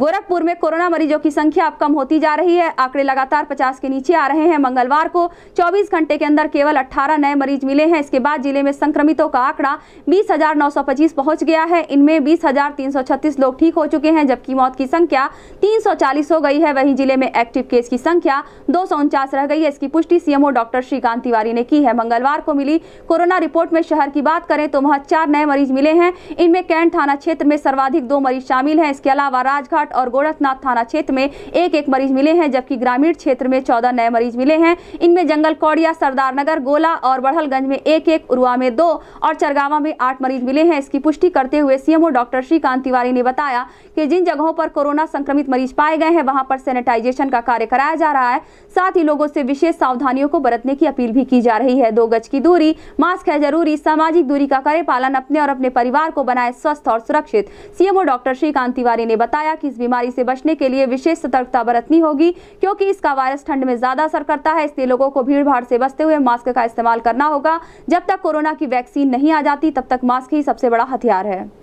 गोरखपुर में कोरोना मरीजों की संख्या अब कम होती जा रही है आंकड़े लगातार पचास के नीचे आ रहे हैं मंगलवार को चौबीस घंटे के अंदर केवल अट्ठारह नए मरीज मिले हैं इसके बाद जिले में संक्रमितों का आंकड़ा बीस हजार नौ सौ पच्चीस पहुंच गया है इनमें बीस हजार तीन सौ छत्तीस लोग ठीक हो चुके हैं जबकि मौत की संख्या तीन सौ चालीस हो गई है वहीं जिले में एक्टिव केस की संख्या दो सौ उनचास रह गई है इसकी पुष्टि सीएमओ डॉक्टर श्रीकांत तिवारी ने की है मंगलवार को मिली कोरोना रिपोर्ट में शहर की बात करें तो वहां चार नए मरीज मिले हैं इनमें कैंट थाना क्षेत्र में सर्वाधिक दो मरीज शामिल हैं इसके अलावा राजघाट घाट और गोरखनाथ थाना क्षेत्र में एक एक मरीज मिले हैं जबकि ग्रामीण क्षेत्र में चौदह नए मरीज मिले हैं इनमें जंगल कौड़िया सरदार नगर गोला और बढ़लगंज में एक एक उरुआ में दो और चरगावा में आठ मरीज मिले हैं इसकी पुष्टि करते हुए सीएमओ डॉक्टर श्रीकांत तिवारी ने बताया कि जिन जगहों पर कोरोना संक्रमित मरीज पाए गए हैं वहां पर सैनिटाइजेशन का कार्य कराया जा रहा है साथ ही लोगों से विशेष सावधानियों को बरतने की अपील भी की जा रही है दो गज की दूरी मास्क है जरूरी सामाजिक दूरी का करे पालन अपने और अपने परिवार को बनाए स्वस्थ और सुरक्षित सीएमओ डॉक्टर श्रीकांत तिवारी ने बताया की बीमारी से बचने के लिए विशेष सतर्कता बरतनी होगी क्योंकि इसका वायरस ठंड में ज्यादा असर करता है इसलिए लोगों को भीड़ भाड़ से बचते हुए मास्क का इस्तेमाल करना होगा जब तक कोरोना की वैक्सीन नहीं आ जाती तब तक मास्क ही सबसे बड़ा हथियार है